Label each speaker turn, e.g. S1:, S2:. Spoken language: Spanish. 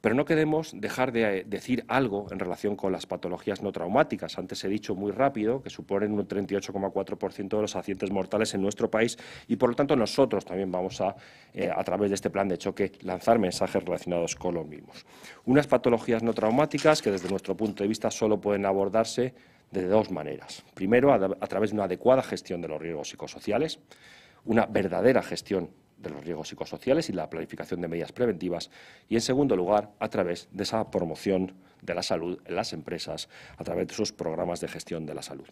S1: Pero no queremos dejar de eh, decir algo en relación con las patologías no traumáticas. Antes he dicho muy rápido que suponen un 38,4% de los accidentes mortales en nuestro país y, por lo tanto, nosotros también vamos a, eh, a través de este plan de choque, lanzar mensajes relacionados con los mismos. Unas patologías no traumáticas que, desde nuestro punto de vista, solo pueden abordarse de dos maneras. Primero, a, a través de una adecuada gestión de los riesgos psicosociales, una verdadera gestión los riesgos psicosociales y la planificación de medidas preventivas y, en segundo lugar, a través de esa promoción de la salud en las empresas, a través de sus programas de gestión de la salud.